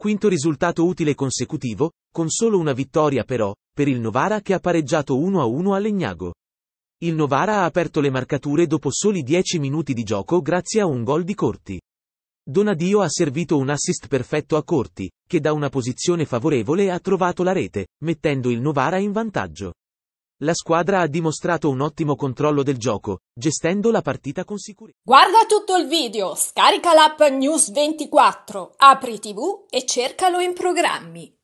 Quinto risultato utile consecutivo, con solo una vittoria però, per il Novara che ha pareggiato 1-1 a Legnago. Il Novara ha aperto le marcature dopo soli 10 minuti di gioco grazie a un gol di Corti. Donadio ha servito un assist perfetto a Corti, che da una posizione favorevole ha trovato la rete, mettendo il Novara in vantaggio. La squadra ha dimostrato un ottimo controllo del gioco, gestendo la partita con sicurezza. Guarda tutto il video, scarica l'app News 24, apri TV e cercalo in programmi.